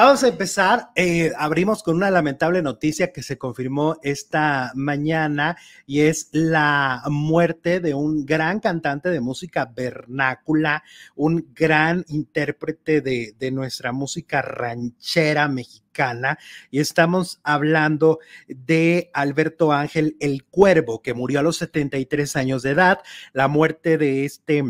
Vamos a empezar. Eh, abrimos con una lamentable noticia que se confirmó esta mañana y es la muerte de un gran cantante de música vernácula, un gran intérprete de, de nuestra música ranchera mexicana. Y estamos hablando de Alberto Ángel El Cuervo, que murió a los 73 años de edad. La muerte de este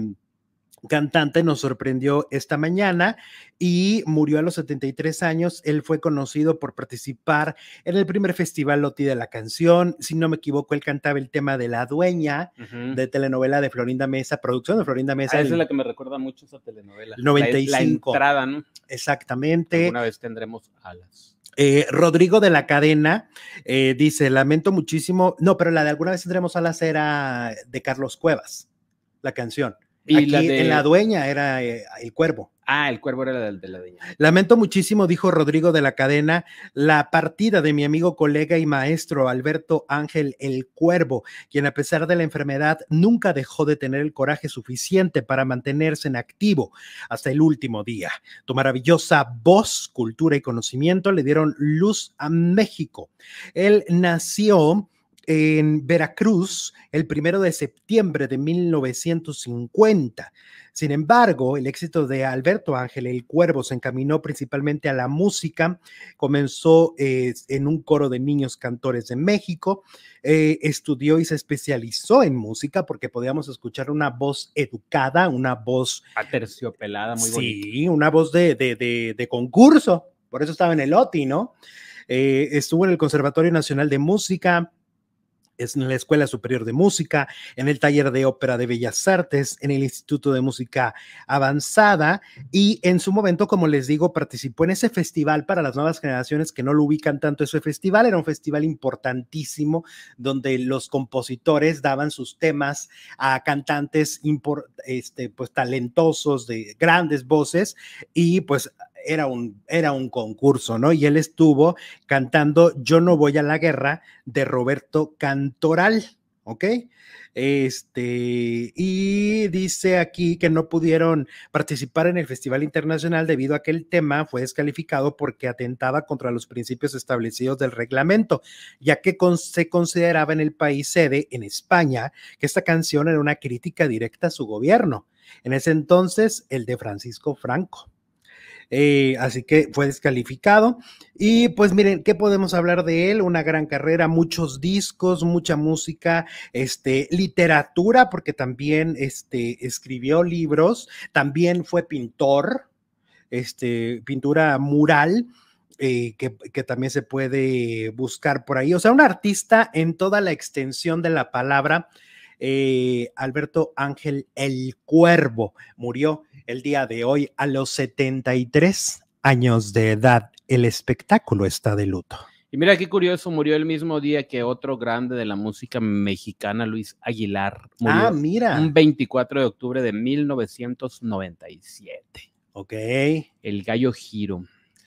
cantante nos sorprendió esta mañana y murió a los 73 años. Él fue conocido por participar en el primer festival Loti de la canción. Si no me equivoco, él cantaba el tema de La Dueña de telenovela de Florinda Mesa, producción de Florinda Mesa. Ah, esa es la que me recuerda mucho esa telenovela. 95. La, entrada, ¿no? Exactamente. Una vez tendremos alas. Eh, Rodrigo de la Cadena eh, dice, lamento muchísimo, no, pero la de alguna vez tendremos alas era de Carlos Cuevas, la canción. Y Aquí, la en la dueña era eh, el cuervo. Ah, el cuervo era el de la dueña. Lamento muchísimo, dijo Rodrigo de la cadena, la partida de mi amigo, colega y maestro Alberto Ángel el Cuervo, quien a pesar de la enfermedad nunca dejó de tener el coraje suficiente para mantenerse en activo hasta el último día. Tu maravillosa voz, cultura y conocimiento le dieron luz a México. Él nació en Veracruz el primero de septiembre de 1950. Sin embargo, el éxito de Alberto Ángel El Cuervo se encaminó principalmente a la música. Comenzó eh, en un coro de niños cantores de México, eh, estudió y se especializó en música porque podíamos escuchar una voz educada, una voz aterciopelada, muy bonita. Sí, una voz de, concurso. Por eso estaba en el OTI, ¿no? Eh, estuvo en el Conservatorio Nacional de Música, es en la Escuela Superior de Música, en el Taller de Ópera de Bellas Artes, en el Instituto de Música Avanzada y en su momento, como les digo, participó en ese festival para las nuevas generaciones que no lo ubican tanto. Ese festival era un festival importantísimo donde los compositores daban sus temas a cantantes este, pues talentosos de grandes voces y pues era un, era un concurso, ¿no? Y él estuvo cantando Yo no voy a la guerra de Roberto Cantoral. ¿ok? Este, y dice aquí que no pudieron participar en el Festival Internacional debido a que el tema fue descalificado porque atentaba contra los principios establecidos del reglamento, ya que se consideraba en el país sede, en España, que esta canción era una crítica directa a su gobierno. En ese entonces, el de Francisco Franco. Eh, así que fue descalificado. Y pues miren, ¿qué podemos hablar de él? Una gran carrera, muchos discos, mucha música, este, literatura, porque también este, escribió libros, también fue pintor, este, pintura mural. Eh, que, también se puede buscar por ahí. O sea, un artista en toda la extensión de la palabra, eh, Alberto Ángel el Cuervo, murió el día de hoy, a los 73 años de edad, el espectáculo está de luto. Y mira qué curioso, murió el mismo día que otro grande de la música mexicana, Luis Aguilar. ah, mira. Un 24 de octubre de 1997. Ok. El gallo Giro.